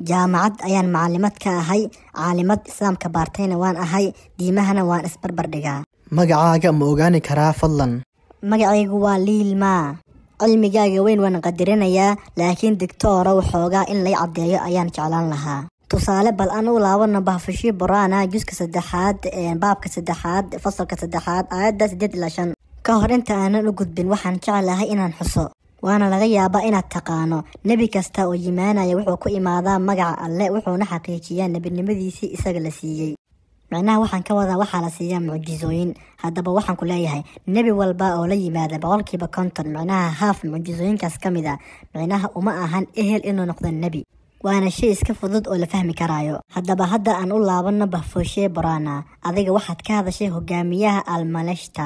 jaamacad ayaan macalimad ka ahay caalimad islaamka baartayna waan ahay diimahana waan isbarbardhigaa magacaaga ma ogaani karaa fadlan magacaygu waa liilmaa cilmigaaga weyn waan qadirinayaa laakiin digtooro waxoogaa in lay caddeeyo ayaan jeclaan lahaa tusaale bal anugu laabana bahfashii buraana juska saddexaad baabka saddexaad fasalka saddexaad aayadda sideed ilaa shan ka hor inta aanan u gudbin waxaan jeclahay inaan xuso waana laga yaabaa inaad taqaano nebi kasta oo yimaanaya wuxuu ku imaadaa magaca alle wuxuuna xaqiijiyaa nebinimadiisii isaga la siiyey micnaha waxaan ka wadaa waxaa la siiyaa mucjisooyin haddaba waxaan ku leeyahay nebi walba oo la yimaada boqolkiiba konton micnaha haaf mucjisooyinkaas ka mid a ah. micnaha uma ahan ehel inuu noqdo nebi waana shay iska fudud oo la fahmi karaayo haddaba hadda aan u laabanno bafoshe borana adiga waxaad ka hadashay hogaamiyaha almaleshta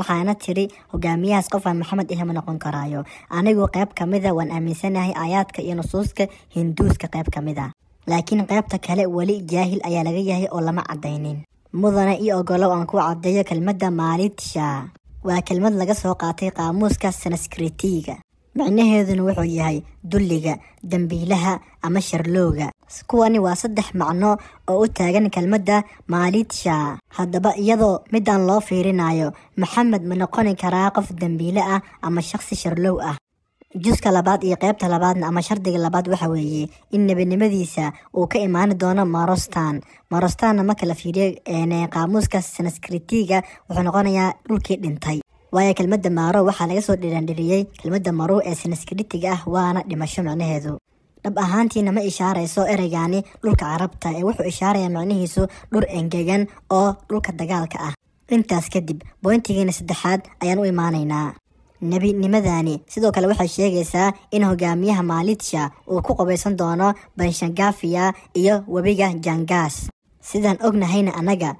waxaana tiri hogaamiyahaas qofaan maxamed ihama noqon karaayo anigu qayb kamida ah, waan aaminsanahay aayaadka iyo nusuuska hinduuska qayb kamida ah. laakiin qaybta kale weli jaahil ayaa laga yahay oo lama cadaynin mudana io ogolow aan ku caddeeyo kelmadda maalidsha waa kelmad laga soo qaatay qaamuuska sanskritiga micnaheeduna wuxuu yahay dulliga dambiilaha ama sharlooga kuwani waa saddex macno oo u taagan kelmadda maaliidsha haddaba iyadoo midaan loo fiirinayo maxamed ma noqoni karaa qof dembiile ah ama shakhsi sharlow ah juska labaad iyo qeybta labaadna ama shardiga labaad waxa weeye in nebinimadiisa uu ka imaani doono marostan marostanna marka la fiiriyo qaamuuska sanskritiga wuxuu noqonayaa dhulkii dhintay waayo kelmadda maaro waxaa laga soo dhiraandhiriyey kelmadda maruw ee siniskidhitiga ah waana dhimasho micnaheedu dhab ahaantiina ma ishaarayso ereygaani dhulka carabta ee wuxuu ishaarayaa micnihiisu dhur engegan oo dhulka dagaalka ah intaas kadib boyntigiina saddexaad ayaan u imaanaynaa nebinimadaani sidoo kale waxay sheegaysaa in hogaamiyaha maaliitsha uu ku qubaysan doono banshangafiya iyo webiga jangas sidaan ognahayna annaga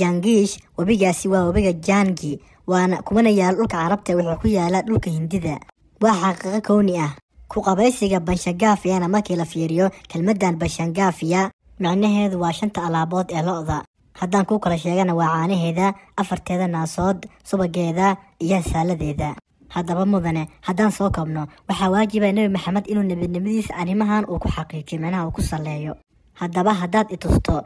jangish webigaasi waa webiga jangi waana kumana yaal dhulka carabta wuxuu ku yaalaa dhulka hindida waa xaqiiqo kowni ah ku qabaysiga banshangaafiyana markii la fiiriyo kelmaddan banshangaafiya micnaheedu waa shanta alaabood ee lo-da haddaan ku kala sheegana waa caanaheeda afarteeda naasood subageeda iyo saaladeeda haddaba mudane haddaan soo koobno waxaa waajiba nebi maxamed inuu nebinimadiisa arrimahan uu ku xaqiijiyo micnaha uu ku salleeyo haddaba haddaad itusto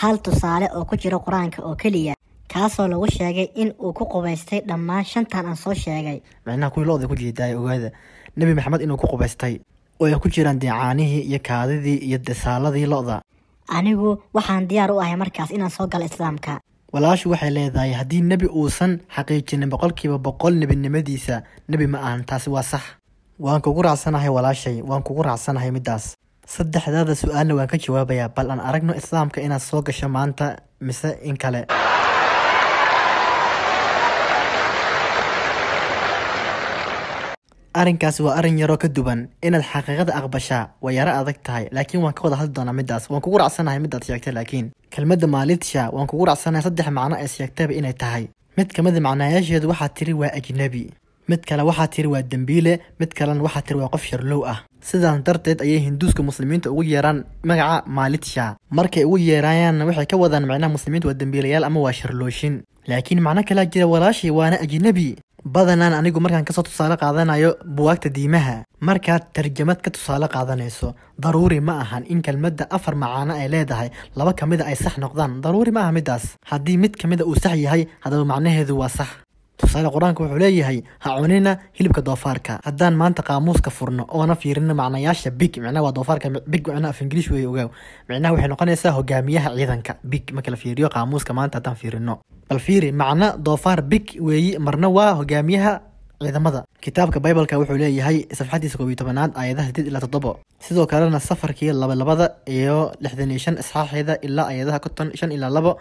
hal tusaale oo ku jira qur-aanka oo keliya kaasoo lagu sheegay in uu ku qubaystay dhammaan shantan aan soo sheegay micnaha kuwii looda ku jiidaay ogaada nebi maxamed inuu ku qubaystay oo ay ku jiraan deecaanihii iyo kaadidii iyo desaaladii lo-da anigu waxaan diyaar u ahay markaas inaan soo galo islaamka walaashu waxay leedahay haddii nebi uusan xaqiijinin boqolkiiba boqol nebinimadiisa nebi ma ahan taasi waa sax waan kugu raacsanahay walaashay waan kugu raacsanahay middaas saddexdaada su-aalna waan ka jawaabayaa bal aan aragno islaamka inaad soo gasho maanta mise in kale arrinkaas waa arrin yaroo ka duwan inaad xaqiiqada aqbashaa way yaro adag tahay laakiin waan ka wada hadli doonaa middaas waan kugu racsanahay middaad sheegtay laakiin kelmadda maalitsha waan kugu racsanahay saddex macno ee sheegtayba inay tahay mid ka mida ah macnaayaasheedu waxaad tiri waa ajnebi mid kale waxaa tiri waa dembiile mid kalena waxaa tiri waa qof sharlow ah sidaas darteed ayay hinduuska muslimiinta ugu yeeraan magaca maalitsha markay ugu yeerayaanna waxay ka wadaan micnaha muslimiinta waa dembiilayaal ama waa sharlooshin laakiin macno kalaa jira walaashii waana ajnabi badanaan anigu markaan kasoo tusaale qaadanayo buwaagta diimaha markaad tarjamad ka tusaale qaadanayso daruuri ma ahan in kelmadda afar macaano ay leedahay laba ka mida ah ay sax noqdaan daruuri ma aha middaas haddii mid ka mida ah uu sax yahay haddaba macnaheedu waa sax tusaale qur-aanka wuxuu leeyahay ha cunina hilibka doofaarka haddaan maanta qaamuuska furno oona fiirino macnayaasha big micnaha waa doofaarka big macnaha af ingilish weeye ogaaw micnaha waxay noqonaysaa hogaamiyaha ciidanka big marka la fiiriyo qaamuuska maanta haddaan fiirino bal fiiri macna doofaar big weeyi marna waa hogaamiyaha ciidamada kitaabka bibaleka wuxuu leeyahay safxadiisa koob iyo tobanaad aayadaha sideed ilaa toddoba sidoo kalena safarkii labalabada iyo lixdan iyo shan isxaaxeeda ilaa aayadaha konton shan ilaa labo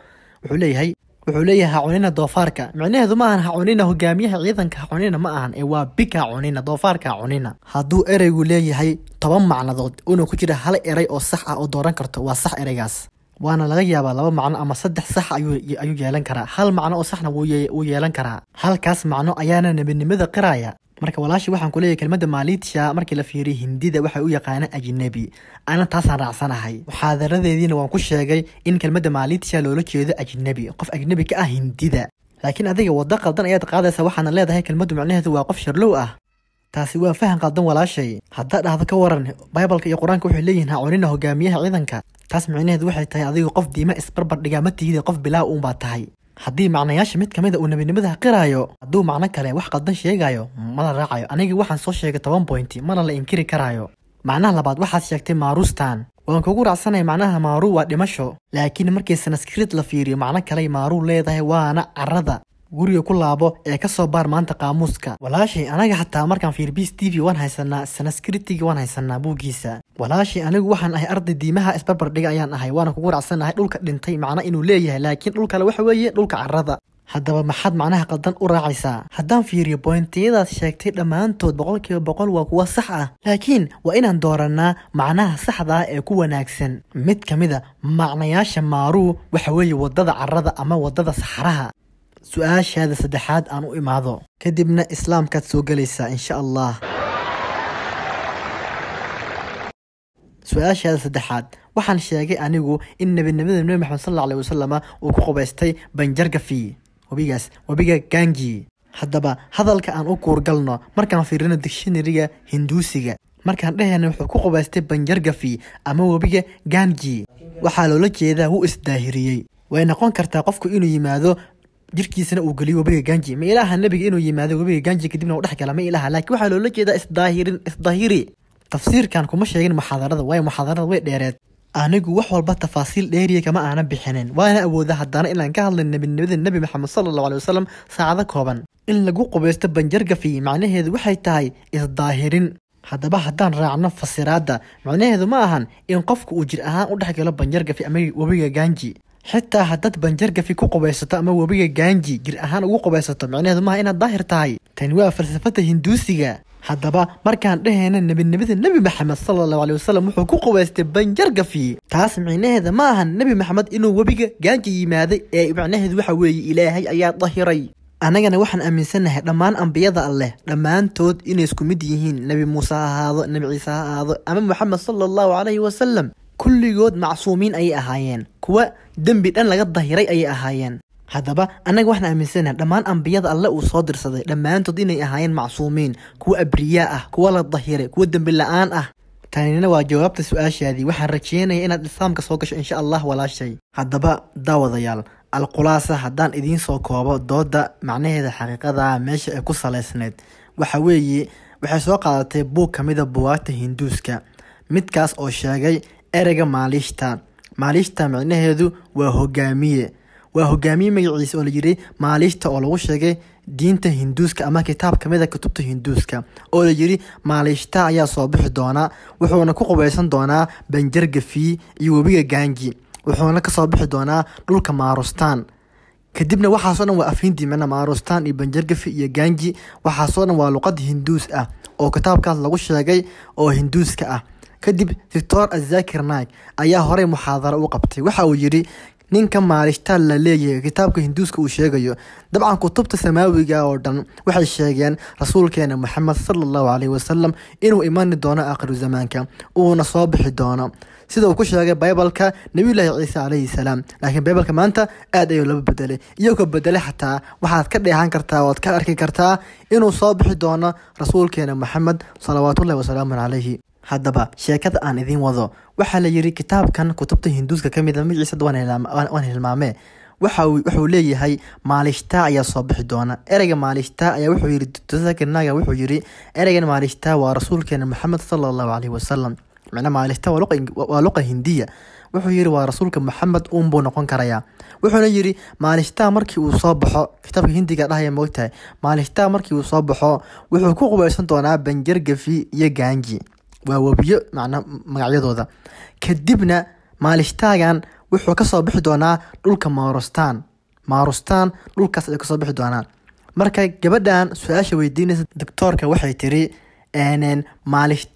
wuxuu leeyahay wuxuu leeyahay hacunina doofaarka micnaheedu ma ahan hacunina hogaamiyaha ciidanka hacunina ma ahan ee waa big hacunina doofaarka hacunina hadduu ereygu leeyahay toban macnadood una ku jira hal eray oo sax ah oo dooran karto waa sax ereygaas waana laga yaabaa laba macno ama saddex sax ayuu yeelan karaa hal macno oo saxna wuu yeelan karaa halkaas macno ayaana nebinimada qiraaya marka walaasha waxaan ku leeyahay kelmadda maaliitsia markii la fiiriya hindida waxay u yaqaanaan ajinebi ana taasaan raacsanahay muxaadaradeediina waan ku sheegay in kelmadda maaliitsia loola jeedo ajnebi qof ajnebi ka ah hindida laakiin adiga waddo qaldan ayaad qaadaysaa waxaana leedahay kelmaddu micnaheedu waa qof sharlow ah taasi waa fahan qaldan walaashay haddaad dhahdo ka waran baibalka iyo qur-aanka waxay leeyihin haconina hogaamiyaha ciidanka taas micnaheedu waxay tahay adigu qof diima isbarbardhigaa ma tihide qof bilaa uunbaa tahay haddii macnayaasha mid ka mid a ah uu nebinimada haqiraayo hadduu macno kale wax qaldan sheegaayo mana raacayo anigii waxaan soo sheegay toban bointi mana la inkiri karaayo macnaha labaad waxaad sheegtay maarustan waan kugu raacsanay macnaha maaru waa dhimasho laakiin markii sanaskrit la fiiriyo macno kale maaruu leedahay waana carada guriga ku laabo ee kasoo baar maanta qaamuuska walaashay anaga xataa markaan fiirbiis t v waan haysanaa sanaskritigi waan haysanaa buuggiisa walaashay anigu waxaan ahay arday diimaha isbarbardhiga ayaan ahay waana kugu racsanahay dhulka dhintay macna inuu leeyahay laakiin dhulkale waxa weeye dhulka carrada haddaba maxaad macnaha qaldan u raacaysaa haddaan fiiriyo boyntiyadaas sheegtay dhammaantood boqol kiiba boqol waa kuwa sax ah laakiin waa inaan doorannaa macnaha saxda ah ee ku wanaagsan mid ka mida macnayaasha maaruu waxa weeye waddada carrada ama waddada saxraha su-aashaada saddexaad aan u imaado kadibna islaamkaad soo gelaysaa insha allah su-aashaada saddexaad waxaan sheegay anigu in nebinimada nebi maxamed sal allau alay wasalama uu ku qubaystay banjargafi webigaas webiga gangi haddaba hadalka aan u kuurgalno markaan fiirino digshinariga hinduusiga markaan dhehayna wuxuu ku qubaystay banjargafi ama webiga gangi waxaa loola jeedaa wuu isdaahiriyey way noqon kartaa qofku inuu yimaado jirkiisana uu geliyo webiga ganji ma ilaaha nebiga inuu yimaado webiga ganji kadibna u dhex gala ma ilaaha laakiin waxaa loola jeedaa isdaahirin isdaahiri tafsiirkan kuma sheegin muxaadarada waayo muxaadarada way dheereed anigu wax walba tafaasiil dheeriya kama aana bixinin waana awooda haddana inaan ka hadlay nebinimada nebi maxamed sala allahu alay wasalam saacado kooban in lagu qubaysto banjargafi macnaheedu waxay tahay isdaahirin haddaba haddaan raacno fasiraadda macnaheedu ma ahan in qofku uu jir ahaan u dhex galo banjargafi ama webiga ganji xitaa haddaad banjargafi ku qubaysato ama webiga gaanji jir ahaan ugu qubaysato micnaheedu maaha inaad daahir tahay tani waa falsafada hinduusiga haddaba markaan dhahayna nebinimada nebi maxamed allahu aley wasalam wuxuu ku qubaystay banjargafi taas micnaheeda ma ahan nebi maxamed inuu webiga gaanji yimaaday ee micnaheedu waxa weeye ilaahay ayaa dahiray annagana waxaan aaminsannahay dhammaan ambiyada alleh dhammaantood inay isku mid yihiin nebi muuse ha ahaado nebi ciise ha ahaado ama moxamed sala allahu calayhi wasalam kulligood macsuumiin ayay ahaayeen kuwa dembi dhan laga dahiray ayay ahaayeen haddaba annaga waxaan aaminsanaha dhammaan ambiyada alle uu soo dirsaday dhammaantood inay ahaayeen macsuumiin kuwa abriyaa ah kuwa la dahiray kuwa dembi la-aan ah tanina waa jawaabta su-aashaadii waxaan rajeynaya inaad islaamka soo gasho insha allah walaashay haddaba daawadayaal alqulaasa haddaan idiin soo koobo dooda macnaheeda xaqiiqada meesha ay ku salaysnayd waxa weeye waxay soo qaadatay buug ka mida ah buwaagta hinduuska midkaas oo sheegay ereyga maalixta maalixta micnaheedu waa hogaamiye waa hogaamiye magaciisa oo la yihi maalixta oo lagu sheegay diinta hinduuska ama kitaab kamid a ah kutubta hinduuska oo la yiri maalishta ayaa soo bixi doonaa wuxuuna ku qubaysan doonaa banjar iyo webiga gaangi wuxuuna kasoo bixi doonaa dhulka maarustaan kadibna waxaasoo dhan waa afhindi mana maarustaan iyo banjargafi iyo gaanji waxaasoo dhan waa luqad hinduus ah oo kitaabkaas lagu sheegay oo hinduuska ah kadib victor azakir naag ayaa horey muxaadaro u qabtay waxa uu yidhi ninka maalishtaal la leeyahay kitaabka hinduuska uu sheegayo dabcan kutubta samaawiga ah oo dhan waxay sheegeen rasuulkeena maxamed sala allahu caleyhi wasalam inuu imani doono aakhiru zamaanka uuna soo bixi doono sida uu ku sheegay baybalka nebiyulaahi ciise calayhi salaam laakiin baybalka maanta aad ayuu laba bedelay iyagoo bedelay xataa waxaad ka dheehan kartaa oad ka arki kartaa inuu soo bixi doono rasuulkeena maxamed salawaatullahi wasalaamun calayhi haddaba sheekada aan idiin wado waxaa la yidhi kitaabkan kutubta hinduuska ka mida ah magaciisa waan hilmaame waxuu leeyahay maalishtaa ayaa soo bixi doona ereyga maalishtaa ayaa wuxuu yidhi dutosakirnaga wuxuu yidhi ereygan maalishtaa waa rasuulkeena maxamed sala allahu caleyhi wasalam micna maalishtaa waa luqa hindiya wuxuu yidhi waa rasuulka maxamed uun noqon karayaa wuxuuna yidhi maalishtaa markii uu soo baxo kitaabka hindiga dhahaya moogtahay maalishtaa markii uu soo baxo wuxuu ku qubaysan doonaa banjargafi iyo gaanji waa webiyo macna magacyadooda kadibna maalistaagan wuxuu kasoo bixi doonaa dhulka maarustaan maarustaan dhulkaas ay kasoo bixi doonaan marka gabadhan su-aasha weydiinaysa doctoorka waxay tiri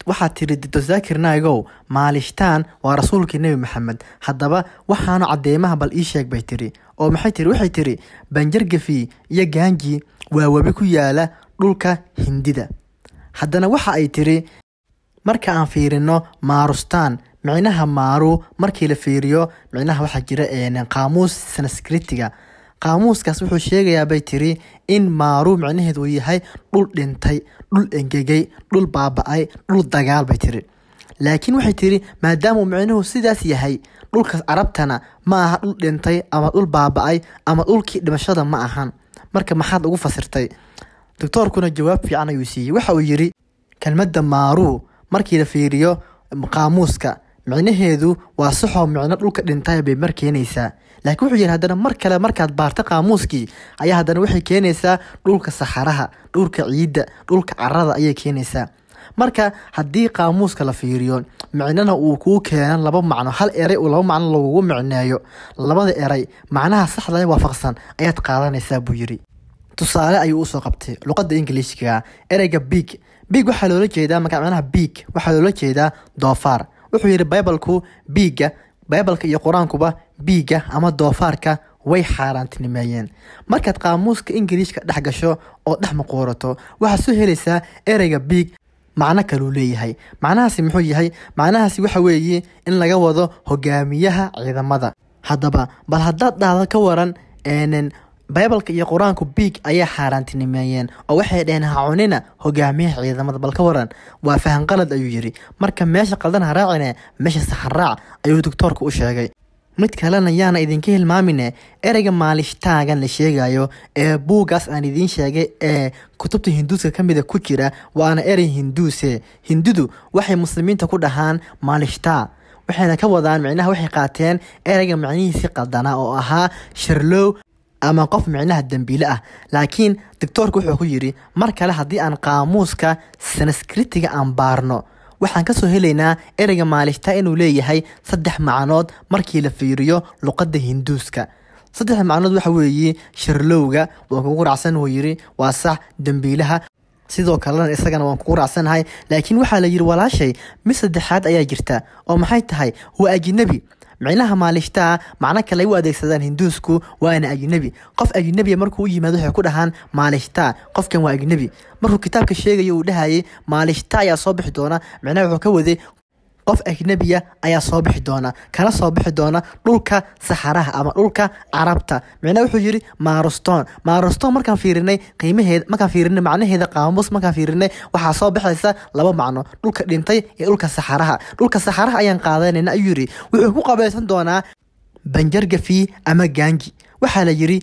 waxaa tiri dictor zaakir naigow maalishtaan waa rasuulkii nebi maxamed haddaba waxaanu cadeymaha bal ii sheeg bay tiri oo maxay tiri waxay tiri banjargafi iyo gaanji waa webi ku yaala dhulka hindida haddana waxa ay tiri marka aan fiirino maarustaan micnaha maaru markii la fiiriyo micnaha waxaa jira qaamuus sanskritiga qaamuuskaas wuxuu sheegayaa bay tiri in maaru micnaheed uu yahay dhul dhintay dhul engegay dhul baaba-ay dhul dagaal bay tiri laakiin waxay tiri maadaamuu micnuhu sidaas yahay dhulkaas carabtana ma aha dhul dhintay ama dhul baaba-ay ama dhulkii dhimashada ma ahan marka maxaad ugu fasirtay doctoorkuna jawaab fiican ayuu siiyey waxa uu yiri kelmadda maaru markii la fiiriyo qaamuuska micnaheedu waa saxoo micno dhulka dhintay bay mar keenaysaa laakiin wuxuu yidhi haddana mar kale markaad baarta qaamuuskii ayaa haddana waxay keenaysaa dhulka saxaraha dhulka ciidda dhulka carada ayay keenaysaa marka haddii qaamuuska la fiiriyo micnana uu kuu keeno laba macno hal eray uu laba macno lagugu micneeyo labada eray macnaha saxda waafaqsan ayaad qaadanaysaa buu yidhi tusaale ayuu usoo qabtay luqada ingiliishka ereyga big big waxaa loola jeedaa manaha big waxaa loola jeedaa doofaar wuxuu yidhi bibalku biiga bibalka iyo qur-aankuba biiga ama doofaarka way xaaraantinimeeyeen markaad qaamuuska ingiliishka dhex gasho oo dhex muquurato waxaad soo helaysaa ereyga biig macno kaluu leeyahay macnahaasi muxuu yahay macnahaasi waxa weeye in laga wado hogaamiyaha ciidamada haddaba bal haddaad dhahdo ka waran baybalka iyo qur-aanku biig ayaa xaaraantinimeeyeen oo waxay dheheen ha cunina hogaamiyaha ciidamada bal ka waran waa fahan qalad ayuu yidhi marka meesha qaldan ha raacine meesha saxan raac ayuu doctoorka u sheegay mid kalena yaana idinka hilmaamine ereyga maalishtaagan la sheegaayo ee buuggaas aan idiin sheegay ee kutubta hinduuska ka mida ku jira waana erey hinduuse hindudu waxay muslimiinta ku dhahaan maalishtaa waxayna ka wadaan micnaha waxay qaateen ereyga micnihiisii qaldanaa oo ahaa sharlow ama qof micnaha dembiile ah laakiin doctoorku wuxuu ku yidhi mar kale haddii aan qaamuuska sanskritiga aan baarno waxaan kasoo helaynaa ereyga maalishta inuu leeyahay saddex macnood markii la fiiriyo luqadda hinduuska saddex macnood waxa weeye sharlowga waan kugu raacsan wuu yidhi waa sax dembiilaha ah. sidoo kalena isagana waan kugu raacsanahay laakiin waxaa la yidhi walaashay mid saddexaad ayaa jirta oo maxay tahay waa ajnabi micnaha maalishtaa macno kale u adeegsadaan hinduusku waana ajnebi qof ajnebia markuu u yimaado waxay ku dhahaan maalishtaa qofkan waa ajnebi markuu kitaabka sheegaya uu dhahayay maalishtaa ayaa soo bixi doona micnaha wuxuu ka waday qof ajnabiya ayaa soo bixi doona kana soo bixi doona dhulka saxaraha ama dhulka carabta micnaa wuxuu yiri maaroston maaroston markaan fiirinay qiimaheed markaan fiirinay macnaheeda qaamuus markaan fiirinay waxaa soo baxaysa laba macno dhulka dhintay iyo dhulka saxaraha dhulka saxaraha ayaan qaadanayna ayuu yidhi wuxuu ku qabaysan doonaa banjargafi ama gaangi waxaa la yiri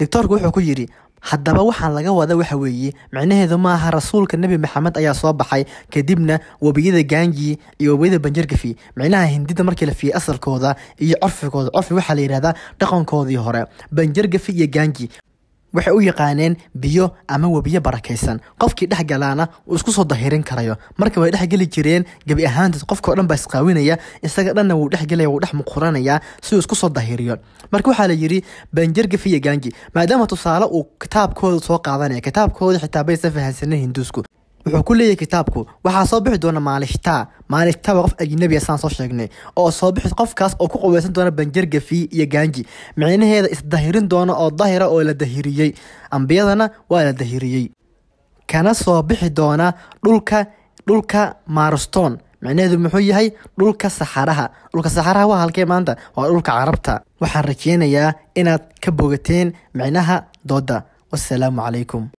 doctoorku wuxuu ku yiri haddaba waxaan laga wada waxa weeye micnaheedu ma aha rasuulka nebi maxamed ayaa soo baxay kadibna webiyada gaanji iyo wabiyada banjargafi micnaha hindida markii la fiiye asalkooda iyo corfigooda corfi waxaa la yidhahdaa dhaqankoodii hore banjargafi iyo gaanji waxay u yaqaaneen biyo ama webiyo barakaysan qofkii dhex galaana uu isku soo dahirin karayo marka way dhex geli jireen gebi ahaanteed qofkao dhan baa isqaawinaya isaga dhanna wuu dhex gelaya wuu dhex muquranayaa si uu isku soo dahiriyo marka waxaa la yidhi banjergaf iyo maadaama tusaale uu kitaabkooda soo qaadanaya kitaabkooda xitaa sa fahansaneen hinduusku wuxuu ku leeyahay kitaabku waxaa soo bixi doona maalishtaa maalishtaa waa qof ajnabiya saan soo sheegnay oo soo bixi qofkaas oo ku qaweysan doona banjar gafiye iyo gaanji micnaheeda isdahirin doona oo dahira oo la dahiriyey ambiyadana waa la dahiriyey kana soo bixi doona dhulka dhulka marston micnaheedu muxuu yahay dhulka saxaraha dhulka saxaraha waa halkee maanta waa dhulka carabta waxaan rajeynayaa inaad ka bogateen micnaha dooda wasalaamu calaykum